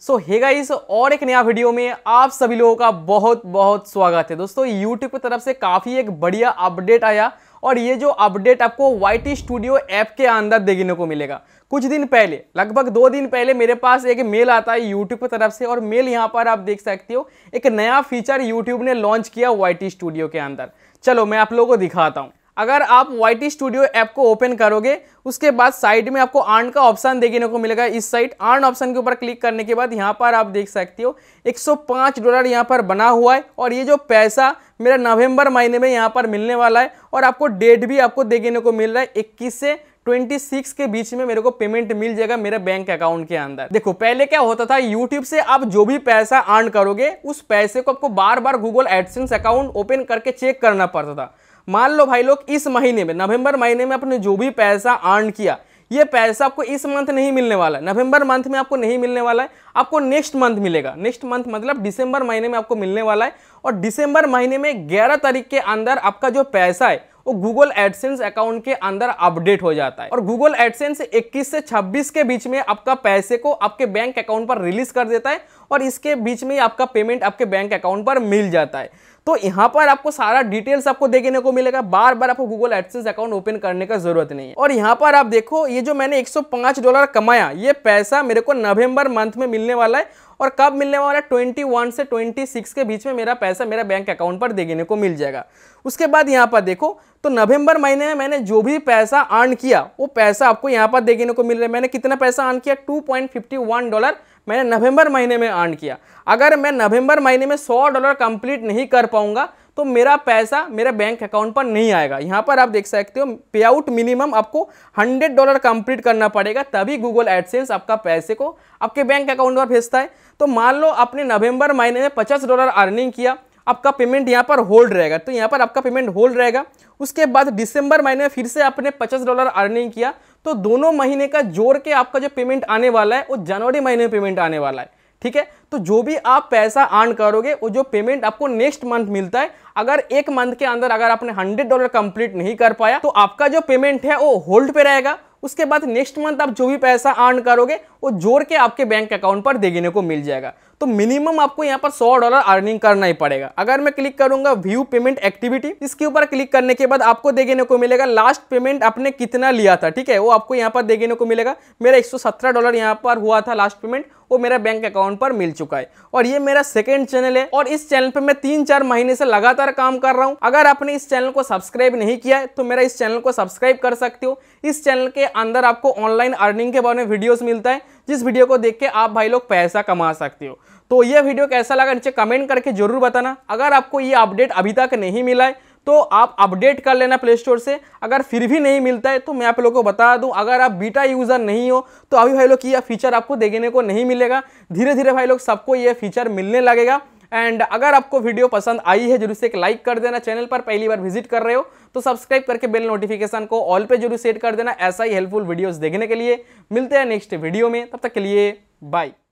सो हे इस और एक नया वीडियो में आप सभी लोगों का बहुत बहुत स्वागत है दोस्तों यूट्यूब की तरफ से काफ़ी एक बढ़िया अपडेट आया और ये जो अपडेट आपको वाई स्टूडियो ऐप के अंदर देखने को मिलेगा कुछ दिन पहले लगभग दो दिन पहले मेरे पास एक मेल आता है यूट्यूब की तरफ से और मेल यहाँ पर आप देख सकते हो एक नया फीचर यूट्यूब ने लॉन्च किया वाई स्टूडियो के अंदर चलो मैं आप लोगों को दिखाता हूँ अगर आप वाई स्टूडियो ऐप को ओपन करोगे उसके बाद साइड में आपको आर्न का ऑप्शन देखने को मिलेगा इस साइड आर्न ऑप्शन के ऊपर क्लिक करने के बाद यहाँ पर आप देख सकते हो 105 डॉलर यहाँ पर बना हुआ है और ये जो पैसा मेरा नवंबर महीने में यहाँ पर मिलने वाला है और आपको डेट भी आपको देखने को मिल रहा है इक्कीस से 26 के बीच में मेरे को पेमेंट मिल जाएगा मेरे बैंक अकाउंट के अंदर देखो पहले क्या होता था यूट्यूब से आप जो भी पैसा अर्न करोगे उस पैसे को आपको बार बार गूगल एडसेंस अकाउंट ओपन करके चेक करना पड़ता था मान लो भाई लोग इस महीने में नवंबर महीने में आपने जो भी पैसा अर्न किया ये पैसा आपको इस मंथ नहीं मिलने वाला है नवंबर मंथ में आपको नहीं मिलने वाला है आपको नेक्स्ट मंथ मिलेगा नेक्स्ट मंथ मतलब दिसंबर महीने में आपको मिलने वाला है और दिसंबर महीने में ग्यारह तारीख के अंदर आपका जो पैसा है वो गूगल एडसेंस अकाउंट के अंदर अपडेट हो जाता है और गूगल एडसेंस 21 से 26 के बीच में आपका पैसे को आपके बैंक अकाउंट पर रिलीज कर देता है और इसके बीच में आपका पेमेंट आपके बैंक अकाउंट पर मिल जाता है तो यहाँ पर आपको सारा डिटेल्स आपको देखने को मिलेगा बार बार आपको गूगल एडसेंस अकाउंट ओपन करने का जरूरत नहीं है और यहाँ पर आप देखो ये जो मैंने 105 डॉलर कमाया ये पैसा मेरे को नवंबर मंथ में मिलने वाला है और कब मिलने वाला है ट्वेंटी वन से ट्वेंटी सिक्स के बीच में मेरा पैसा मेरा बैंक अकाउंट पर देखने को मिल जाएगा उसके बाद यहाँ पर देखो तो नवंबर महीने में मैंने जो भी पैसा अर्न किया वो पैसा आपको यहाँ पर देखने को मिल रहा है मैंने कितना पैसा अर्न किया two point fifty one dollar मैंने नवंबर महीने में अर्न किया अगर मैं नवंबर महीने में सौ डॉलर कंप्लीट नहीं कर पाऊंगा तो मेरा पैसा मेरे बैंक अकाउंट पर नहीं आएगा यहाँ पर आप देख सकते हो पे आउट मिनिमम आपको हंड्रेड डॉलर कंप्लीट करना पड़ेगा तभी गूगल एडसेंस आपका पैसे को आपके बैंक अकाउंट पर भेजता है तो मान लो आपने नवंबर महीने में पचास डॉलर अर्निंग किया आपका पेमेंट यहाँ पर होल्ड रहेगा तो यहाँ पर आपका पेमेंट होल्ड रहेगा उसके बाद दिसंबर महीने फिर से आपने पचास डॉलर अर्निंग किया तो दोनों महीने का जोड़ के आपका जो पेमेंट आने वाला है वो जनवरी महीने में पेमेंट आने वाला है ठीक है तो जो भी आप पैसा अर्न करोगे वो जो पेमेंट आपको नेक्स्ट मंथ मिलता है अगर एक मंथ के अंदर अगर आपने हंड्रेड डॉलर कंप्लीट नहीं कर पाया तो आपका जो पेमेंट है वो होल्ड पे रहेगा उसके बाद नेक्स्ट मंथ आप जो भी पैसा अर्न करोगे वो जोड़ के आपके बैंक अकाउंट पर देने को मिल जाएगा तो मिनिमम आपको यहाँ पर सौ डॉलर अर्निंग करना ही पड़ेगा अगर मैं क्लिक करूंगा व्यू पेमेंट एक्टिविटी इसके ऊपर क्लिक करने के बाद आपको देखने को मिलेगा लास्ट पेमेंट आपने कितना लिया था ठीक है वो आपको यहाँ पर देखने को मिलेगा मेरा एक डॉलर यहाँ पर हुआ था लास्ट पेमेंट वो मेरा बैंक अकाउंट पर मिल चुका है और ये मेरा सेकेंड चैनल है और इस चैनल पर मैं तीन चार महीने से लगातार काम कर रहा हूँ अगर आपने इस चैनल को सब्सक्राइब नहीं किया है तो मेरा इस चैनल को सब्सक्राइब कर सकते हो इस चैनल के अंदर आपको ऑनलाइन अर्निंग के बारे में वीडियोस मिलता है जिस वीडियो को देख के आप भाई लोग पैसा कमा सकते हो तो ये वीडियो कैसा लगा नीचे कमेंट करके जरूर बताना अगर आपको ये अपडेट अभी तक नहीं मिला है तो आप अपडेट कर लेना प्ले स्टोर से अगर फिर भी नहीं मिलता है तो मैं आप लोगों को बता दूं अगर आप बीटा यूज़र नहीं हो तो अभी भाई लोग ये फीचर आपको देखने को नहीं मिलेगा धीरे धीरे भाई लोग सबको ये फीचर मिलने लगेगा एंड अगर आपको वीडियो पसंद आई है जरूर से एक लाइक कर देना चैनल पर पहली बार विजिट कर रहे हो तो सब्सक्राइब करके बेल नोटिफिकेशन को ऑल पे जरूर सेट कर देना ऐसा ही हेल्पफुल वीडियोस देखने के लिए मिलते हैं नेक्स्ट वीडियो में तब तक के लिए बाय